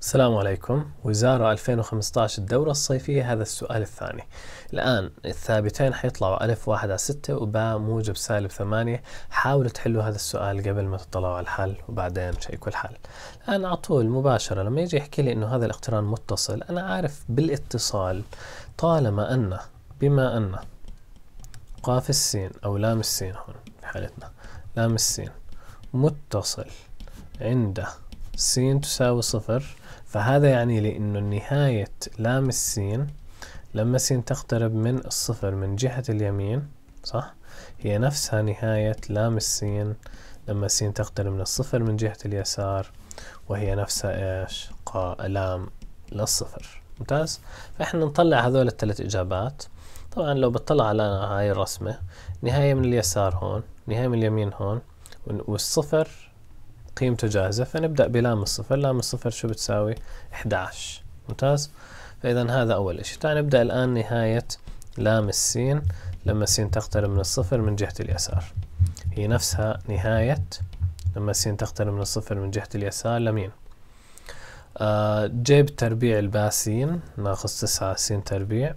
السلام عليكم وزارة 2015 الدورة الصيفية هذا السؤال الثاني الآن الثابتين حيطلعوا ألف واحد على ستة وباء موجب سالب ثمانية حاولوا تحلوا هذا السؤال قبل ما تطلعوا على الحل وبعدين شيكوا الحل الآن على طول مباشرة لما يجي يحكي لي إنه هذا الاقتران متصل أنا عارف بالاتصال طالما أن بما أن قاف السين أو لام السين هون في حالتنا لام السين متصل عند س تساوي صفر فهذا يعني لي انه نهاية لام السين لما السين تقترب من الصفر من جهة اليمين صح هي نفسها نهاية لام السين لما السين تقترب من الصفر من جهة اليسار وهي نفسها ايش قا لام للصفر ممتاز فاحنا نطلع هذول الثلاث اجابات طبعا لو بتطلع على هاي الرسمة نهاية من اليسار هون نهاية من اليمين هون والصفر قيمته جاهزة فنبدأ بلام الصفر لام الصفر شو بتساوي 11 ممتاز فإذا هذا أول إشي تعال نبدأ الآن نهاية لام السين لما السين تقترب من الصفر من جهة اليسار هي نفسها نهاية لما السين تقترب من الصفر من جهة اليسار لمين آه جيب تربيع الباسين ناقص تسعة سين تربيع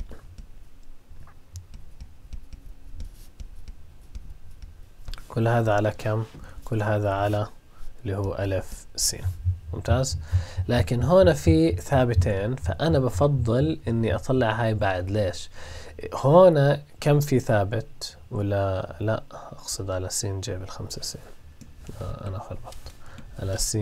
كل هذا على كم؟ كل هذا على اللي هو ألف س ممتاز لكن هون في ثابتين فأنا بفضل إني أطلع هاي بعد ليش هون كم في ثابت ولا لا أقصد على س ج بالخمسة س أنا خربطت على س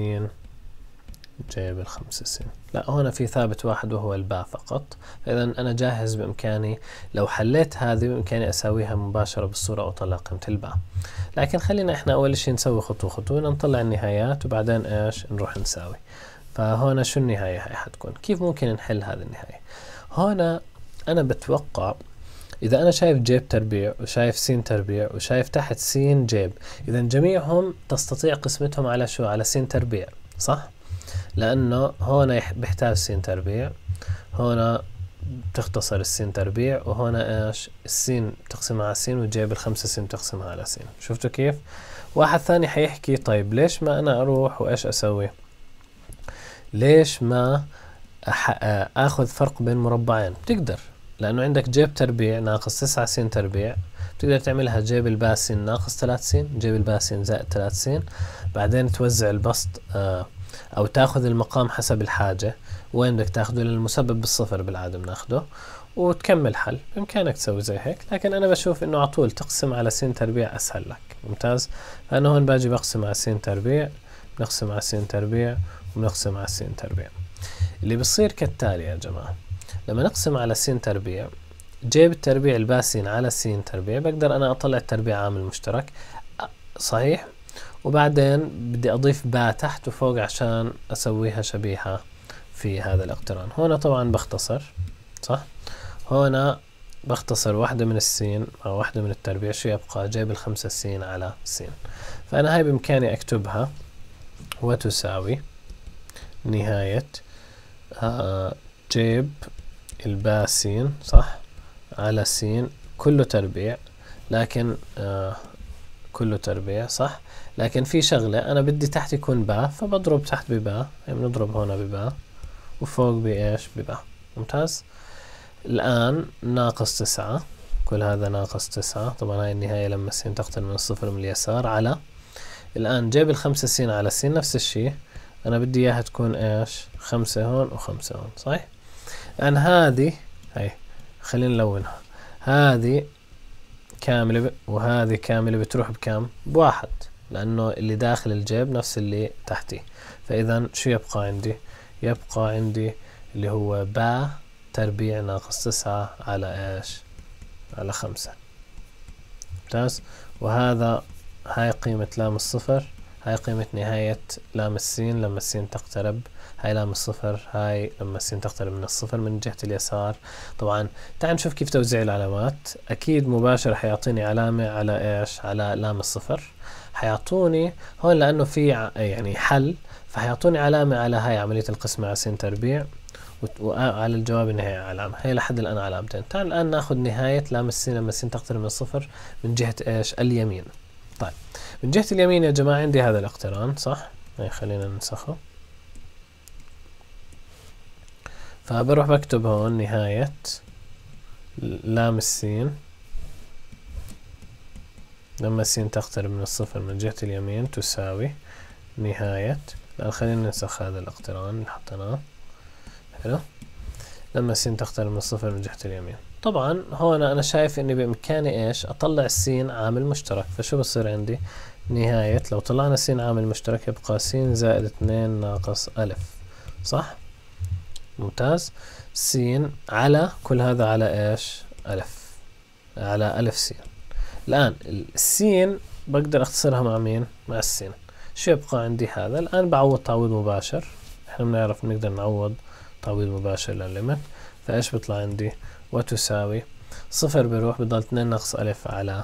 جايب الخمسة سنين لا هنا في ثابت واحد وهو الباء فقط فإذا أنا جاهز بإمكاني لو حليت هذه بإمكاني أساويها مباشرة بالصورة وأطلع قيمة الباء لكن خلينا إحنا أول شيء نسوي خطوة خطوة نطلع النهايات وبعدين إيش نروح نساوي فهنا شو النهاية هاي حتكون كيف ممكن نحل هذه النهاية هنا أنا بتوقع إذا أنا شايف جيب تربيع وشايف سين تربيع وشايف تحت سين جيب إذا جميعهم تستطيع قسمتهم على شو على سين تربيع صح؟ لأنه هون بيحتاج سين تربيع هون بتختصر السين تربيع وهون ايش السين بتقسمها على سين وجايب الخمسة سين بتقسمها على سين شفتوا كيف واحد ثاني حيحكي طيب ليش ما أنا أروح وإيش أسوي ليش ما آخذ فرق بين مربعين بتقدر لأنه عندك جيب تربيع ناقص تسعة سين تربيع بتقدر تعملها جيب الباسين ناقص ثلاث سين جيب الباسين زائد ثلاث سين بعدين توزع البسط آه او تاخذ المقام حسب الحاجه وين بدك تاخذه للمسبب بالصفر بالعاده بناخده وتكمل حل بامكانك تسوي زي هيك لكن انا بشوف انه على طول تقسم على س تربيع اسهل لك ممتاز فانا هون باجي بقسم على س تربيع بنقسم على س تربيع وبنقسم على س تربيع اللي بصير كالتالي يا جماعه لما نقسم على س تربيع جيب التربيع الباسين على س تربيع بقدر انا اطلع التربيع عامل مشترك صحيح وبعدين بدي أضيف باء تحت وفوق عشان أسويها شبيهة في هذا الاقتران هنا طبعا بختصر صح هنا بختصر واحدة من السين أو واحدة من التربيع شو يبقى جايب الخمسة سين على سين فأنا هاي بإمكاني أكتبها وتساوي نهاية آه، جيب الباء سين صح على سين كله تربيع لكن آه كله تربيع صح لكن في شغلة أنا بدي تحت يكون باء فبضرب تحت بباء يعني بنضرب هنا بباء وفوق بإيش بباء ممتاز الآن ناقص تسعة كل هذا ناقص تسعة طبعا هاي النهاية لما السين تقتل من الصفر من اليسار على الآن جيب الخمسة سين على السين نفس الشيء أنا بدي إياها تكون إيش خمسة هون وخمسة هون صحيح الآن هذه هاي خلينا نلونها هذه كاملة وهذه كاملة بتروح بكم؟ بواحد لأنه اللي داخل الجيب نفس اللي تحتيه فإذا شو يبقى عندي؟ يبقى عندي اللي هو با تربيع ناقص تسعة على إيش؟ على خمسة ممتاز وهذا هاي قيمة لام الصفر هاي قيمة نهاية لام السين لما السين تقترب هاي لام الصفر هاي لما السين تقترب من الصفر من جهة اليسار طبعا تعال نشوف كيف توزيع العلامات أكيد مباشر حيعطيني علامة على إيش على لام الصفر حيعطوني هون لأنه في يعني حل فحيعطوني علامة على هاي عملية القسمة على سين تربيع وعلى آه، الجواب النهائي علامة هي لحد الآن علامتين تعال الآن ناخذ نهاية لام السين لما السين تقترب من الصفر من جهة إيش اليمين طيب من جهة اليمين يا جماعة عندي هذا الاقتران صح إيه، خلينا ننسخه فبروح بكتب هون نهاية لام السين لما السين تقترب من الصفر من جهة اليمين تساوي نهاية الآن خلينا ننسخ هذا الاقتران اللي حطيناه حلو لما السين تقترب من الصفر من جهة اليمين طبعا هون انا شايف اني بامكاني ايش اطلع السين عامل مشترك فشو بصير عندي نهاية لو طلعنا سين عامل مشترك يبقى سين زائد اثنين ناقص الف صح ممتاز سين على كل هذا على ايش الف على الف سين الان السين بقدر اختصرها مع مين مع السين شو يبقى عندي هذا الان بعوض تعويض مباشر احنا بنعرف بنقدر نعوض تعويض مباشر للليمت فايش بيطلع عندي وتساوي صفر بروح بضل اثنين ناقص ألف على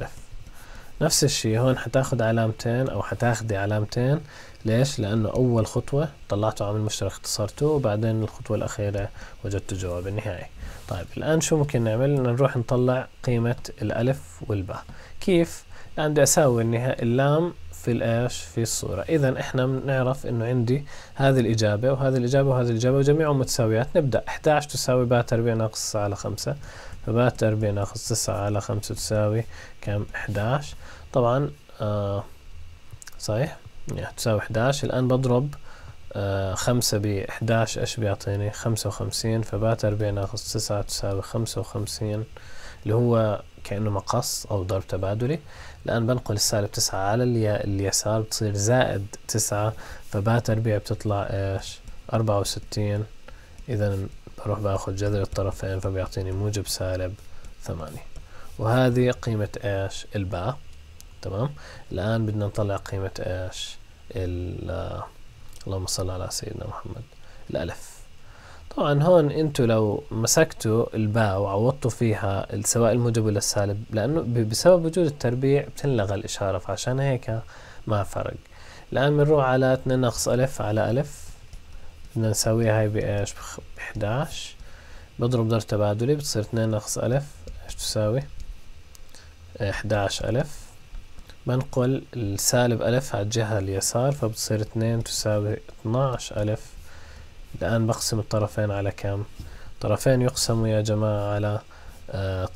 ألف نفس الشي هون حتاخد علامتين أو حتاخدي علامتين ليش؟ لأنه أول خطوة طلعته عامل مشترك اختصرته وبعدين الخطوة الأخيرة وجدت جواب النهائي طيب الآن شو ممكن نعمل؟ نروح نطلع قيمة الألف والباء كيف؟ الآن بدي أساوي اللام يمثل ايش في الصورة اذا احنا بنعرف انه عندي هذه الاجابة وهذه الاجابة وهذه الاجابة وجميعهم متساويات نبدأ 11 تساوي بات تربيع ناقص 9 على 5 فبات تربيع ناقص 9 على 5 تساوي كم 11 طبعا آه صحيح يعني تساوي 11 الان بضرب آه خمسة ب 11 ايش بيعطيني 55 وخمسين فبات ناقص 9 تساوي 55 اللي هو كأنه مقص أو ضرب تبادلي الآن بنقل السالب 9 على اليسار بتصير زائد 9 فبات تربيع بتطلع إيش 64 إذا بروح باخذ جذر الطرفين فبيعطيني موجب سالب 8 وهذه قيمة إيش الباء تمام الآن بدنا نطلع قيمة إيش اللهم صل على سيدنا محمد الألف طبعا آه، هون انتوا لو مسكتوا الباء وعوضتوا فيها سواء الموجب ولا السالب لانه بسبب وجود التربيع بتنلغى الاشاره فعشان هيك ما فرق الان بنروح على 2 ناقص الف على الف بدنا نساويها هاي بايش ب 11 بضرب ضرب تبادلي بتصير 2 ناقص الف ايش تساوي 11 الف بنقل السالب الف على الجهه اليسار فبتصير 2 تساوي 12 الف الآن بقسم الطرفين على كم؟ طرفين يقسموا يا جماعة على آه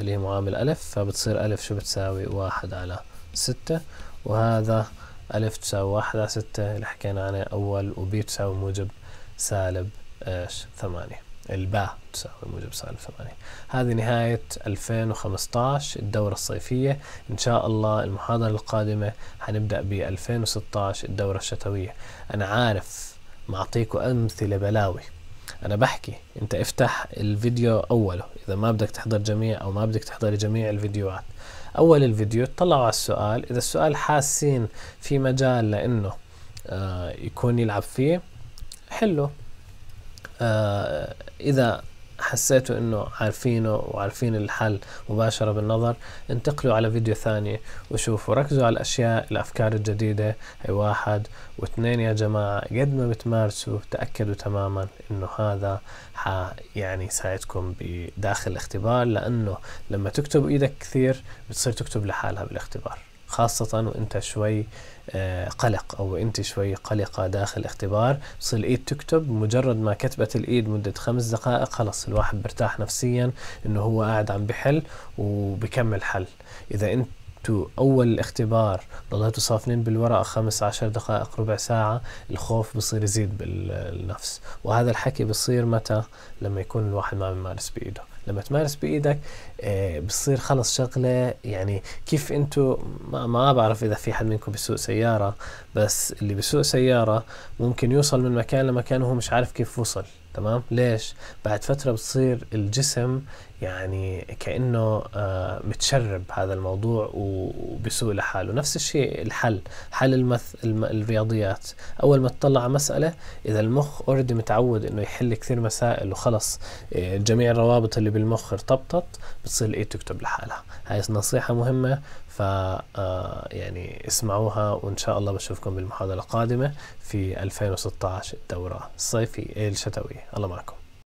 اللي هي معامل ألف فبتصير ألف شو بتساوي واحد على ستة وهذا ألف تساوي واحد على ستة اللي حكينا عنه أول وبي تساوي موجب سالب إيش ثمانية الباء تساوي موجب سالب ثمانية هذه نهاية 2015 الدورة الصيفية إن شاء الله المحاضرة القادمة حنبدأ ب 2016 الدورة الشتوية أنا عارف معطيكم امثله بلاوي انا بحكي انت افتح الفيديو اوله اذا ما بدك تحضر جميع او ما بدك تحضر جميع الفيديوهات اول الفيديو اطلعوا على السؤال اذا السؤال حاسين في مجال لانه آه، يكون يلعب فيه حلو آه، اذا حسيتوا انه عارفينه وعارفين الحل مباشره بالنظر انتقلوا على فيديو ثاني وشوفوا ركزوا على الاشياء الافكار الجديده هي واحد واثنين يا جماعه قد ما بتمارسوا تاكدوا تماما انه هذا ح يعني يساعدكم بداخل الاختبار لانه لما تكتب ايدك كثير بتصير تكتب لحالها بالاختبار خاصة وانت شوي آه، قلق او انت شوي قلقة داخل اختبار بصير الايد تكتب مجرد ما كتبت الايد مدة خمس دقائق خلص الواحد برتاح نفسيا انه هو قاعد عم بحل وبكمل حل اذا انت تو اول الاختبار ضليتوا صافنين بالورقه خمس عشر دقائق ربع ساعه الخوف بصير يزيد بالنفس وهذا الحكي بصير متى لما يكون الواحد ما بيمارس بايده لما تمارس بايدك آه، بتصير خلص شغله يعني كيف انتو ما, ما بعرف اذا في حد منكم بيسوق سياره بس اللي بيسوق سياره ممكن يوصل من مكان لمكان وهو مش عارف كيف وصل تمام ليش بعد فتره بتصير الجسم يعني كانه آه، متشرب هذا الموضوع وبسوء لحاله نفس الشيء الحل حل المث الرياضيات اول ما تطلع على مساله اذا المخ اوريدي متعود انه يحل كثير مسائل وخلص آه، جميع الروابط اللي بالمخ ارتبطت بتصير الايد تكتب لحالها هاي نصيحه مهمه آه، يعني اسمعوها وان شاء الله بشوفكم بالمحاضره القادمه في 2016 دوره صيفي الشتوي الله معكم